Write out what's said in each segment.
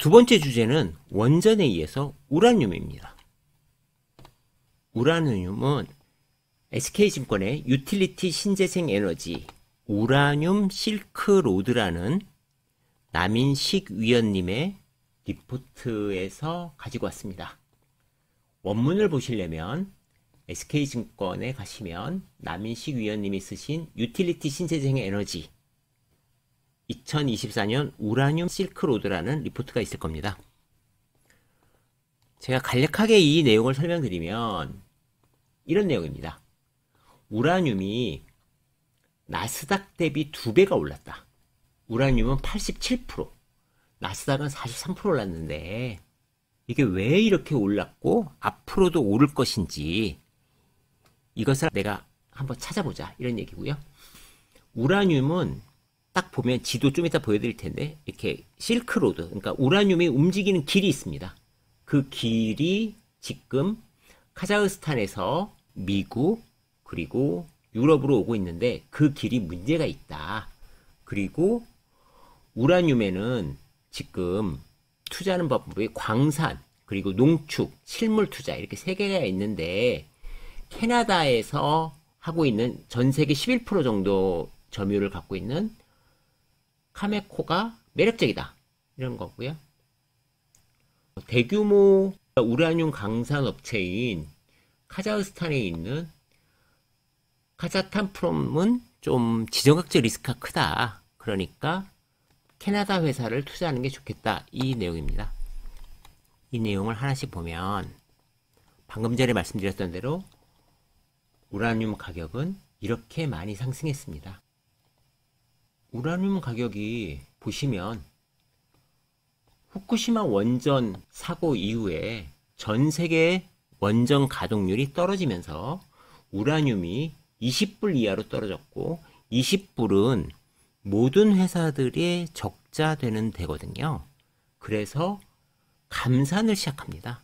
두 번째 주제는 원전에 의해서 우라늄입니다. 우라늄은 SK증권의 유틸리티 신재생 에너지 우라늄 실크로드라는 남인식 위원님의 리포트에서 가지고 왔습니다. 원문을 보시려면 SK증권에 가시면 남인식 위원님이 쓰신 유틸리티 신재생 에너지 2024년 우라늄 실크로드라는 리포트가 있을 겁니다. 제가 간략하게 이 내용을 설명드리면 이런 내용입니다. 우라늄이 나스닥 대비 두배가 올랐다. 우라늄은 87%, 나스닥은 43% 올랐는데 이게 왜 이렇게 올랐고 앞으로도 오를 것인지 이것을 내가 한번 찾아보자 이런 얘기고요. 우라늄은 딱 보면 지도 좀 이따 보여드릴 텐데 이렇게 실크로드 그러니까 우라늄이 움직이는 길이 있습니다. 그 길이 지금 카자흐스탄에서 미국 그리고 유럽으로 오고 있는데 그 길이 문제가 있다. 그리고 우라늄에는 지금 투자하는 방법이 광산 그리고 농축 실물 투자 이렇게 세 개가 있는데 캐나다에서 하고 있는 전 세계 11% 정도 점유율을 갖고 있는 카메코가 매력적이다. 이런 거고요. 대규모 우라늄 강산 업체인 카자흐스탄에 있는 카자탄프롬은 좀 지정학적 리스크가 크다. 그러니까 캐나다 회사를 투자하는 게 좋겠다. 이 내용입니다. 이 내용을 하나씩 보면 방금 전에 말씀드렸던 대로 우라늄 가격은 이렇게 많이 상승했습니다. 우라늄 가격이 보시면 후쿠시마 원전 사고 이후에 전 세계 원전 가동률이 떨어지면서 우라늄이 20불 이하로 떨어졌고 20불은 모든 회사들이 적자 되는 데거든요. 그래서 감산을 시작합니다.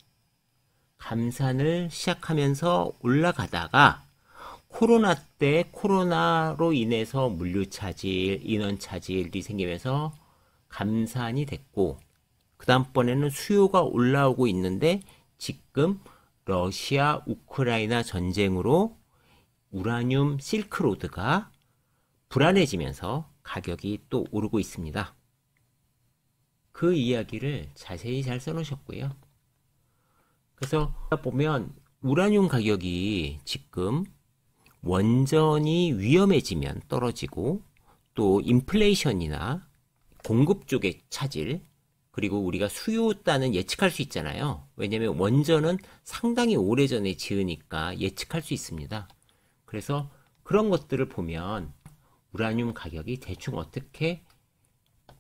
감산을 시작하면서 올라가다가 코로나 때 코로나로 인해서 물류 차질, 인원 차질이 생기면서 감산이 됐고 그 다음번에는 수요가 올라오고 있는데 지금 러시아 우크라이나 전쟁으로 우라늄 실크로드가 불안해지면서 가격이 또 오르고 있습니다. 그 이야기를 자세히 잘 써놓으셨고요. 그래서 보면 우라늄 가격이 지금 원전이 위험해지면 떨어지고 또 인플레이션이나 공급 쪽에 차질 그리고 우리가 수요 따는 예측할 수 있잖아요. 왜냐하면 원전은 상당히 오래전에 지으니까 예측할 수 있습니다. 그래서 그런 것들을 보면 우라늄 가격이 대충 어떻게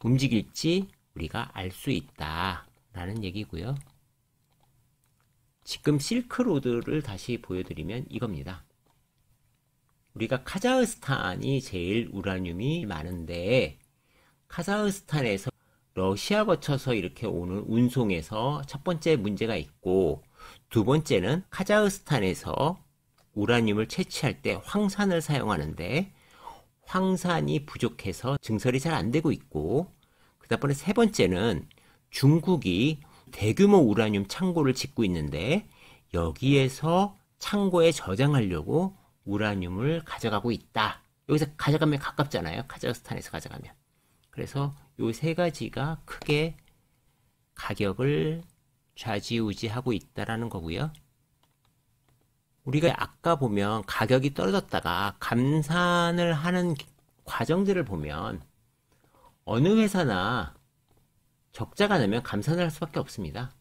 움직일지 우리가 알 수 있다라는 얘기고요. 지금 실크로드를 다시 보여드리면 이겁니다. 우리가 카자흐스탄이 제일 우라늄이 많은데 카자흐스탄에서 러시아 거쳐서 이렇게 오는 운송에서 첫 번째 문제가 있고 두 번째는 카자흐스탄에서 우라늄을 채취할 때 황산을 사용하는데 황산이 부족해서 증설이 잘 안 되고 있고 그다 음에 세 번째는 중국이 대규모 우라늄 창고를 짓고 있는데 여기에서 창고에 저장하려고 우라늄을 가져가고 있다. 여기서 가져가면 가깝잖아요. 카자흐스탄에서 가져가면. 그래서 요 세 가지가 크게 가격을 좌지우지하고 있다라는 거고요. 우리가 아까 보면 가격이 떨어졌다가 감산을 하는 과정들을 보면 어느 회사나 적자가 나면 감산을 할 수밖에 없습니다.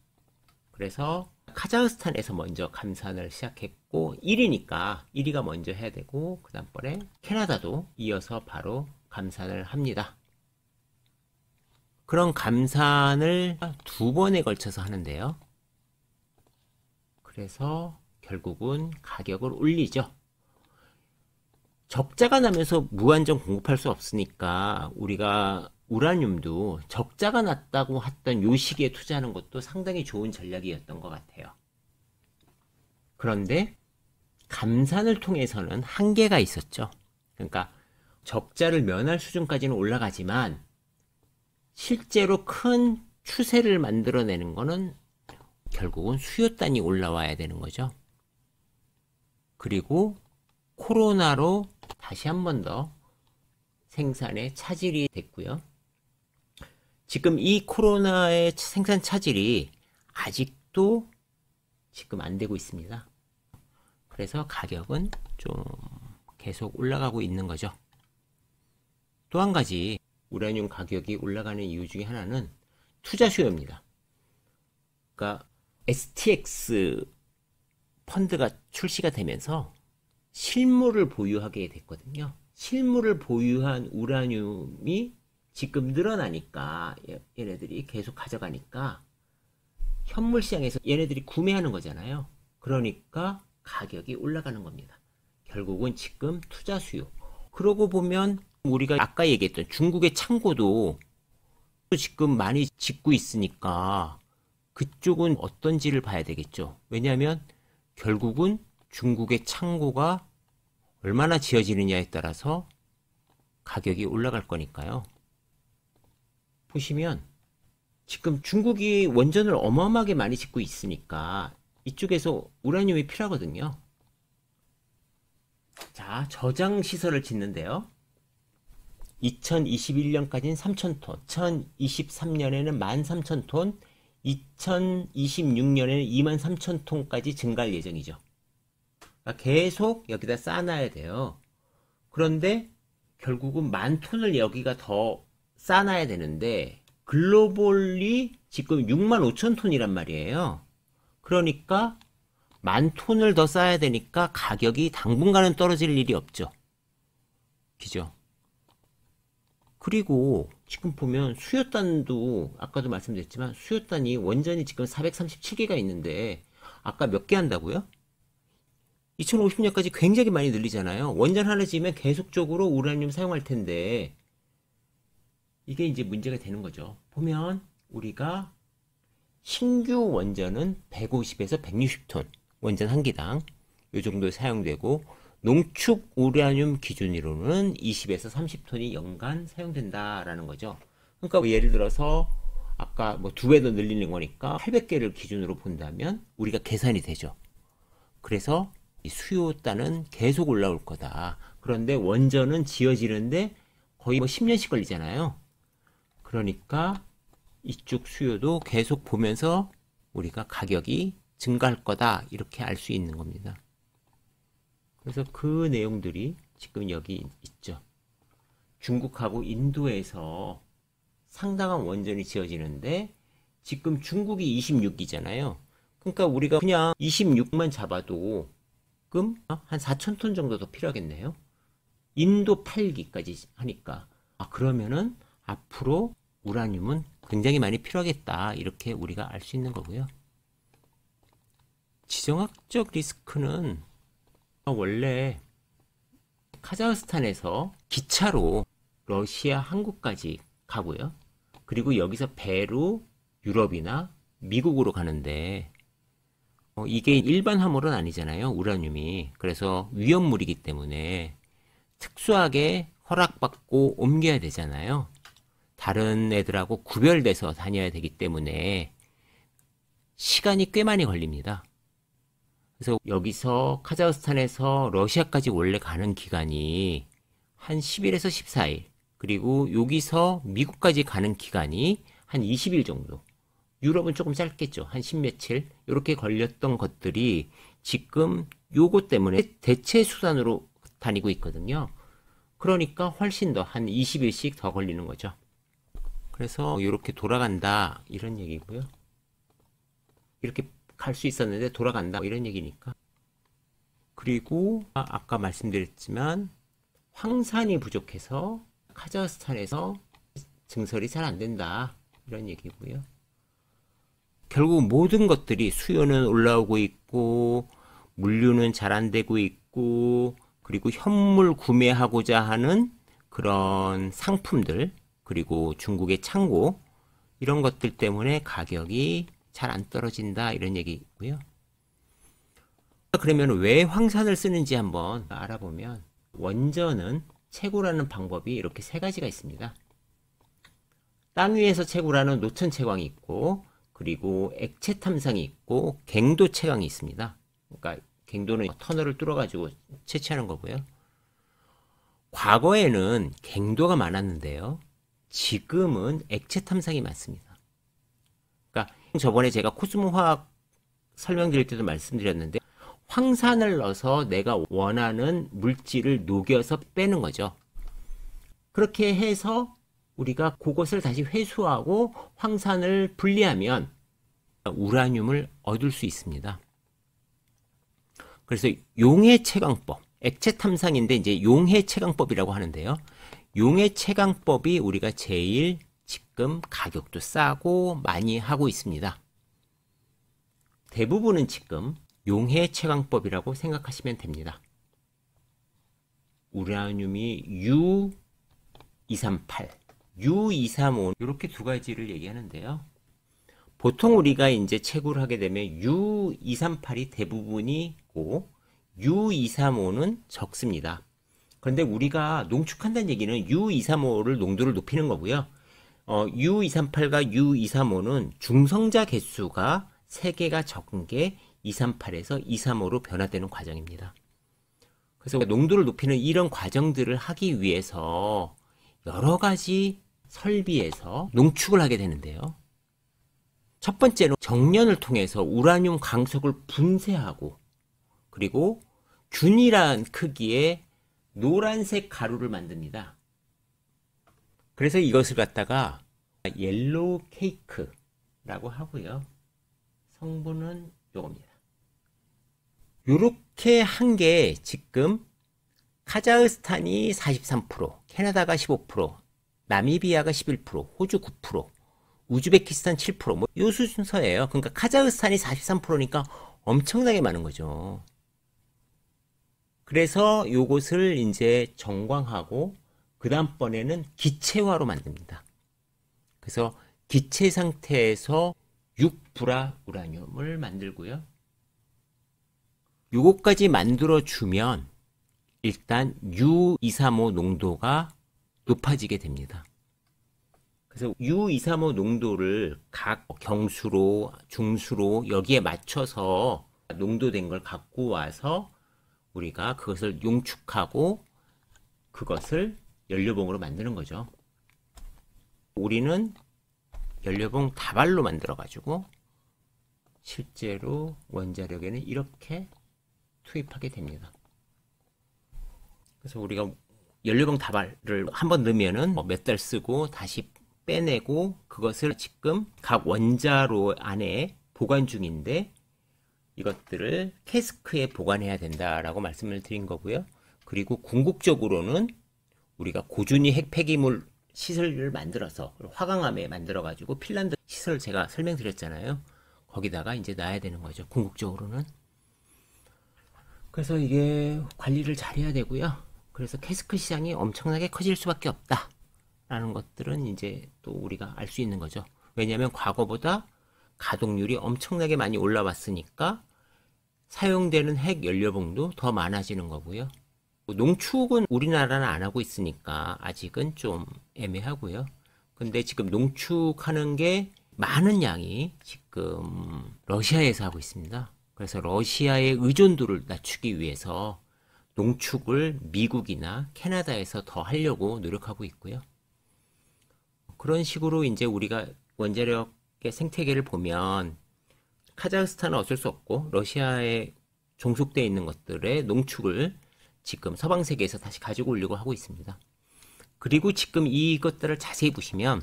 그래서 카자흐스탄에서 먼저 감산을 시작했고 있고 1위니까 1위가 먼저 해야 되고 그 다음번에 캐나다도 이어서 바로 감산을 합니다. 그런 감산을 두 번에 걸쳐서 하는데요. 그래서 결국은 가격을 올리죠. 적자가 나면서 무한정 공급할 수 없으니까 우리가 우라늄도 적자가 났다고 했던 요 시기에 투자하는 것도 상당히 좋은 전략이었던 것 같아요. 그런데 감산을 통해서는 한계가 있었죠. 그러니까 적자를 면할 수준까지는 올라가지만 실제로 큰 추세를 만들어내는 거는 결국은 수요단이 올라와야 되는 거죠. 그리고 코로나로 다시 한 번 더 생산에 차질이 됐고요. 지금 이 코로나의 생산 차질이 아직도 지금 안 되고 있습니다. 그래서 가격은 좀 계속 올라가고 있는 거죠. 또 한 가지 우라늄 가격이 올라가는 이유 중에 하나는 투자 수요입니다. 그러니까 STX 펀드가 출시가 되면서 실물을 보유하게 됐거든요. 실물을 보유한 우라늄이 지금 늘어나니까 얘네들이 계속 가져가니까 현물 시장에서 얘네들이 구매하는 거잖아요. 그러니까 가격이 올라가는 겁니다. 결국은 지금 투자 수요. 그러고 보면 우리가 아까 얘기했던 중국의 창고도 지금 많이 짓고 있으니까 그쪽은 어떤지를 봐야 되겠죠. 왜냐하면 결국은 중국의 창고가 얼마나 지어지느냐에 따라서 가격이 올라갈 거니까요. 보시면 지금 중국이 원전을 어마어마하게 많이 짓고 있으니까 이쪽에서 우라늄이 필요하거든요. 자, 저장 시설을 짓는데요. 2021년까지는 3,000톤, 2023년에는 13,000톤, 2026년에는 23,000톤까지 증가할 예정이죠. 그러니까 계속 여기다 쌓아놔야 돼요. 그런데 결국은 만 톤을 여기가 더 쌓아놔야 되는데 글로벌이 지금 6만 5천 톤이란 말이에요. 그러니까 만 톤을 더 쌓아야 되니까 가격이 당분간은 떨어질 일이 없죠. 그죠? 그리고 지금 보면 수요단도 아까도 말씀드렸지만 수요단이 원전이 지금 437개가 있는데 아까 몇 개 한다고요? 2050년까지 굉장히 많이 늘리잖아요. 원전 하나 지으면 계속적으로 우라늄 사용할 텐데 이게 이제 문제가 되는 거죠. 보면 우리가 신규 원전은 150에서 160톤 원전 한 기당 이 정도 사용되고 농축 우라늄 기준으로는 20에서 30톤이 연간 사용된다라는 거죠. 그러니까 뭐 예를 들어서 아까 뭐 두배 더 늘리는 거니까 800개를 기준으로 본다면 우리가 계산이 되죠. 그래서 이 수요 단은 계속 올라올 거다. 그런데 원전은 지어지는데 거의 뭐 10년씩 걸리잖아요. 그러니까 이쪽 수요도 계속 보면서 우리가 가격이 증가할 거다 이렇게 알 수 있는 겁니다. 그래서 그 내용들이 지금 여기 있죠. 중국하고 인도에서 상당한 원전이 지어지는데 지금 중국이 26기잖아요. 그러니까 우리가 그냥 26만 잡아도 금 한 4천 톤 정도 더 필요하겠네요. 인도 8기까지 하니까 아 그러면은 앞으로 우라늄은 굉장히 많이 필요하겠다 이렇게 우리가 알 수 있는 거고요. 지정학적 리스크는 원래 카자흐스탄에서 기차로 러시아 한국까지 가고요. 그리고 여기서 배로 유럽이나 미국으로 가는데 어, 이게 일반 화물은 아니잖아요. 우라늄이. 그래서 위험물이기 때문에 특수하게 허락받고 옮겨야 되잖아요. 다른 애들하고 구별돼서 다녀야 되기 때문에 시간이 꽤 많이 걸립니다. 그래서 여기서 카자흐스탄에서 러시아까지 원래 가는 기간이 한 10일에서 14일, 그리고 여기서 미국까지 가는 기간이 한 20일 정도. 유럽은 조금 짧겠죠. 한 10며칠. 이렇게 걸렸던 것들이 지금 요거 때문에 대체 수단으로 다니고 있거든요. 그러니까 훨씬 더 한 20일씩 더 걸리는 거죠. 그래서 이렇게 돌아간다 이런 얘기고요. 이렇게 갈 수 있었는데 돌아간다 이런 얘기니까. 그리고 아까 말씀드렸지만 황산이 부족해서 카자흐스탄에서 증설이 잘 안 된다 이런 얘기고요. 결국 모든 것들이 수요는 올라오고 있고 물류는 잘 안 되고 있고 그리고 현물 구매하고자 하는 그런 상품들 그리고 중국의 창고 이런 것들 때문에 가격이 잘 안 떨어진다 이런 얘기고요. 그러면 왜 황산을 쓰는지 한번 알아보면 원전은 채굴하는 방법이 이렇게 세 가지가 있습니다. 땅 위에서 채굴하는 노천 채광이 있고 그리고 액체 탐상이 있고 갱도 채광이 있습니다. 그러니까 갱도는 터널을 뚫어 가지고 채취하는 거고요. 과거에는 갱도가 많았는데요. 지금은 액체 탐사이 많습니다. 그러니까 저번에 제가 코스모 화학 설명드릴 때도 말씀드렸는데 황산을 넣어서 내가 원하는 물질을 녹여서 빼는 거죠. 그렇게 해서 우리가 그것을 다시 회수하고 황산을 분리하면 우라늄을 얻을 수 있습니다. 그래서 용해 채광법, 액체 탐산인데 이제 용해 채광법이라고 하는데요. 용의 채광법이 우리가 제일 지금 가격도 싸고 많이 하고 있습니다. 대부분은 지금 용해 채광법이라고 생각하시면 됩니다. 우라늄이 U238, U235 이렇게 두 가지를 얘기하는데요. 보통 우리가 이제 채굴 하게 되면 U238이 대부분이고 U235는 적습니다. 그런데 우리가 농축한다는 얘기는 U235를 농도를 높이는 거고요. 어, U238과 U235는 중성자 개수가 3개가 적은 게 238에서 235로 변화되는 과정입니다. 그래서 농도를 높이는 이런 과정들을 하기 위해서 여러 가지 설비에서 농축을 하게 되는데요. 첫 번째는 정년을 통해서 우라늄 강석을 분쇄하고 그리고 균일한 크기의 노란색 가루를 만듭니다. 그래서 이것을 갖다가 옐로우 케이크라고 하고요. 성분은 요겁니다. 요렇게 한 게 지금 카자흐스탄이 43%, 캐나다가 15%, 나미비아가 11%, 호주 9%, 우즈베키스탄 7%, 뭐, 요수서예요 그러니까 카자흐스탄이 43%니까 엄청나게 많은 거죠. 그래서 요것을 이제 정광하고 그 다음번에는 기체화로 만듭니다. 그래서 기체 상태에서 6불라 우라늄을 만들고요. 요것까지 만들어주면 일단 U235 농도가 높아지게 됩니다. 그래서 U235 농도를 각 경수로, 중수로 여기에 맞춰서 농도된 걸 갖고 와서 우리가 그것을 용축하고 그것을 연료봉으로 만드는 거죠. 우리는 연료봉 다발로 만들어 가지고 실제로 원자력에는 이렇게 투입하게 됩니다. 그래서 우리가 연료봉 다발을 한번 넣으면은 뭐 몇달 쓰고 다시 빼내고 그것을 지금 각 원자로 안에 보관 중인데 이것들을 캐스크에 보관해야 된다라고 말씀을 드린 거고요. 그리고 궁극적으로는 우리가 고준위 핵 폐기물 시설을 만들어서 화강암에 만들어 가지고 핀란드 시설 제가 설명드렸잖아요. 거기다가 이제 놔야 되는 거죠. 궁극적으로는. 그래서 이게 관리를 잘해야 되고요. 그래서 캐스크 시장이 엄청나게 커질 수밖에 없다. 라는 것들은 이제 또 우리가 알 수 있는 거죠. 왜냐하면 과거보다 가동률이 엄청나게 많이 올라왔으니까 사용되는 핵 연료봉도 더 많아지는 거고요. 뭐 농축은 우리나라는 안 하고 있으니까 아직은 좀 애매하고요. 근데 지금 농축하는 게 많은 양이 지금 러시아에서 하고 있습니다. 그래서 러시아의 의존도를 낮추기 위해서 농축을 미국이나 캐나다에서 더 하려고 노력하고 있고요. 그런 식으로 이제 우리가 원자력 예, 생태계를 보면 카자흐스탄은 어쩔 수 없고 러시아에 종속돼 있는 것들의 농축을 지금 서방 세계에서 다시 가지고 오려고 하고 있습니다. 그리고 지금 이것들을 자세히 보시면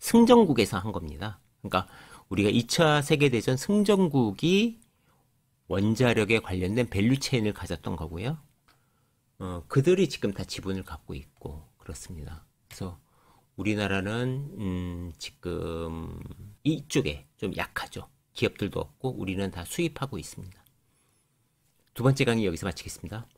승전국에서 한 겁니다. 그러니까 우리가 2차 세계대전 승전국이 원자력에 관련된 밸류 체인을 가졌던 거고요. 어, 그들이 지금 다 지분을 갖고 있고 그렇습니다. 그래서 우리나라는 음, 지금 이쪽에 좀 약하죠. 기업들도 없고 우리는 다 수입하고 있습니다. 두 번째 강의 여기서 마치겠습니다.